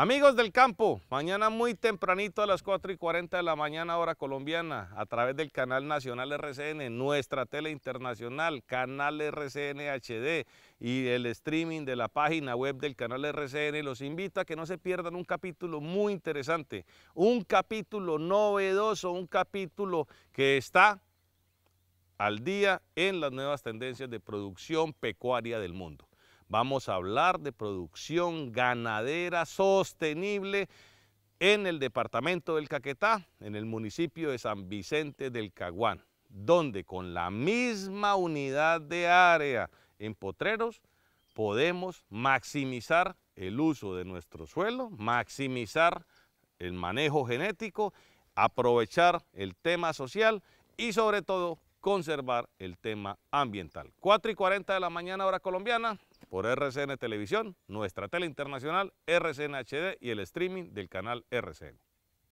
Amigos del campo, mañana muy tempranito a las 4 y 40 de la mañana hora colombiana a través del canal nacional RCN, nuestra tele internacional, canal RCN HD y el streaming de la página web del canal RCN. Los invito a que no se pierdan un capítulo muy interesante, un capítulo novedoso, un capítulo que está al día en las nuevas tendencias de producción pecuaria del mundo. Vamos a hablar de producción ganadera sostenible en el departamento del Caquetá, en el municipio de San Vicente del Caguán, donde con la misma unidad de área en potreros podemos maximizar el uso de nuestro suelo, maximizar el manejo genético, aprovechar el tema social y sobre todo conservar el tema ambiental. 4 y 40 de la mañana, hora colombiana, por RCN Televisión, nuestra tele internacional, RCN HD y el streaming del canal RCN.